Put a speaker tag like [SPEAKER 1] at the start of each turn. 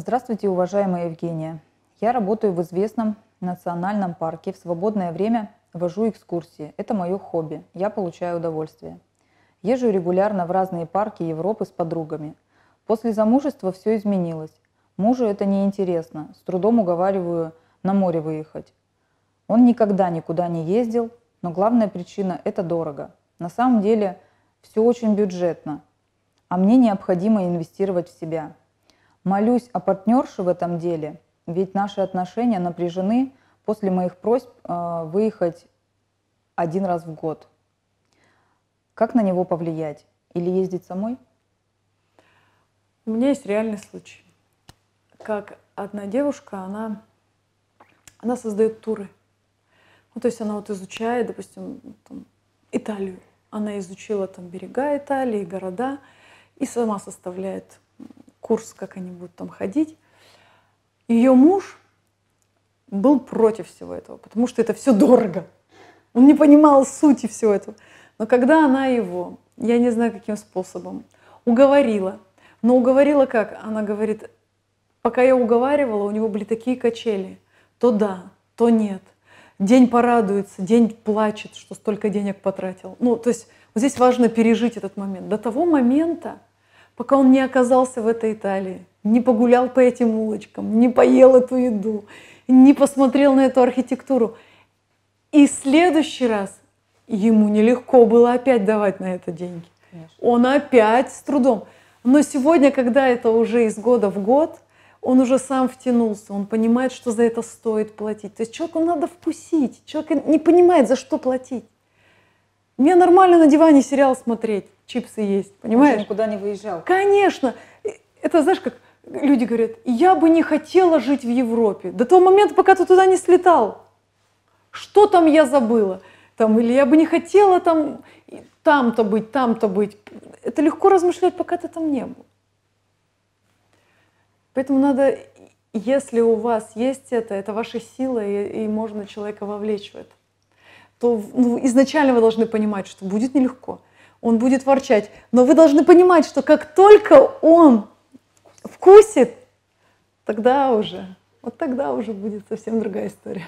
[SPEAKER 1] Здравствуйте, уважаемая Евгения. Я работаю в известном национальном парке. В свободное время вожу экскурсии. Это мое хобби. Я получаю удовольствие. Езжу регулярно в разные парки Европы с подругами. После замужества все изменилось. Мужу это неинтересно. С трудом уговариваю на море выехать. Он никогда никуда не ездил, но главная причина – это дорого. На самом деле все очень бюджетно, а мне необходимо инвестировать в себя – Молюсь о партнерше в этом деле, ведь наши отношения напряжены после моих просьб э, выехать один раз в год. Как на него
[SPEAKER 2] повлиять? Или ездить самой? У меня есть реальный случай. Как одна девушка, она, она создает туры. Ну, то есть она вот изучает, допустим, там, Италию. Она изучила там берега Италии, города, и сама составляет курс, как они будут там ходить. Ее муж был против всего этого, потому что это все дорого. Он не понимал сути всего этого. Но когда она его, я не знаю каким способом, уговорила, но уговорила как? Она говорит, пока я уговаривала, у него были такие качели. То да, то нет. День порадуется, день плачет, что столько денег потратил. Ну, то есть вот здесь важно пережить этот момент. До того момента, пока он не оказался в этой Италии, не погулял по этим улочкам, не поел эту еду, не посмотрел на эту архитектуру. И в следующий раз ему нелегко было опять давать на это деньги. Он опять с трудом. Но сегодня, когда это уже из года в год, он уже сам втянулся, он понимает, что за это стоит платить. То есть человеку надо вкусить, человек не понимает, за что платить. Мне нормально на диване сериал смотреть чипсы есть, понимаешь? Он
[SPEAKER 1] никуда не выезжал.
[SPEAKER 2] Конечно. Это, знаешь, как люди говорят, я бы не хотела жить в Европе до того момента, пока ты туда не слетал. Что там я забыла? Там, или я бы не хотела там, там-то быть, там-то быть. Это легко размышлять, пока ты там не был. Поэтому надо, если у вас есть это, это ваша сила, и, и можно человека вовлечь в это, то ну, изначально вы должны понимать, что будет нелегко он будет ворчать. Но вы должны понимать, что как только он вкусит, тогда уже, вот тогда уже будет совсем другая история.